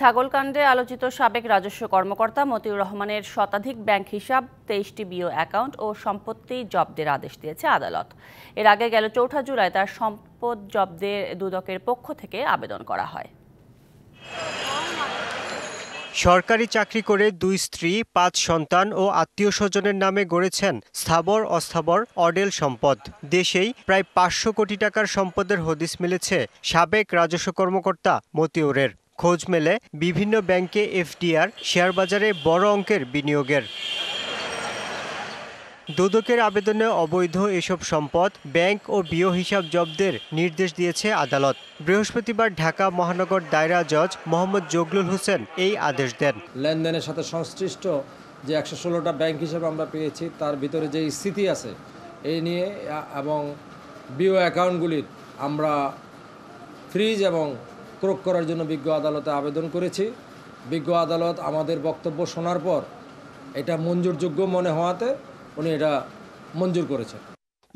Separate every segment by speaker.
Speaker 1: ছাগলকাণ্ডে আলোচিত সাবেক রাজস্ব কর্মকর্তা মতিউর রহমানের শতাধিক ব্যাংক হিসাব তেইশটি বিও অ্যাকাউন্ট ও সম্পত্তি জব্দের আদেশ দিয়েছে আদালত এর আগে গেল চৌঠা জুলাই তার সম্পদ জব্দে দুদকের পক্ষ থেকে আবেদন করা হয়
Speaker 2: সরকারি চাকরি করে দুই স্ত্রী পাঁচ সন্তান ও আত্মীয় স্বজনের নামে গড়েছেন স্থাবর অস্থাবর অডেল সম্পদ দেশেই প্রায় পাঁচশো কোটি টাকার সম্পদের হদিস মিলেছে সাবেক রাজস্ব কর্মকর্তা মতিউরের খোঁজ মেলে বিভিন্ন ব্যাংকে এফডিআর শেয়ারবাজারে বড় অঙ্কের বিনিয়োগের দুদকের আবেদনে অবৈধ এসব সম্পদ ব্যাংক ও বিও হিসাব জব্দের নির্দেশ দিয়েছে আদালত বৃহস্পতিবার ঢাকা মহানগর দায়রা জজ মোহাম্মদ জগলুল হোসেন এই আদেশ দেন লেনদেনের সাথে সংশ্লিষ্ট যে একশো ষোলোটা ব্যাংক হিসাবে আমরা
Speaker 3: পেয়েছি তার ভিতরে যে স্থিতি আছে এই নিয়ে এবং বিও অ্যাকাউন্টগুলির আমরা ফ্রিজ এবং প্রয়োগ করার জন্য বিজ্ঞ আদালতে আবেদন করেছি বিজ্ঞ আদালত আমাদের বক্তব্য শোনার পর এটা মঞ্জুরযোগ্য মনে হওয়াতে
Speaker 2: উনি এটা মঞ্জুর করেছেন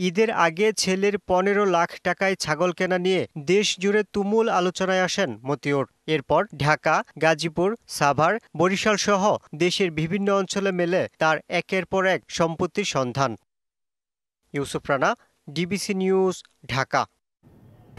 Speaker 2: ঈদের আগে ছেলের পনেরো লাখ টাকায় ছাগল কেনা নিয়ে দেশ জুড়ে তুমুল আলোচনায় আসেন মতিউর এরপর ঢাকা গাজীপুর সাভার বরিশাল সহ দেশের বিভিন্ন অঞ্চলে মেলে তার একের পর এক সম্পত্তির সন্ধান ইউসুফ রানা ডিবিসি নিউজ ঢাকা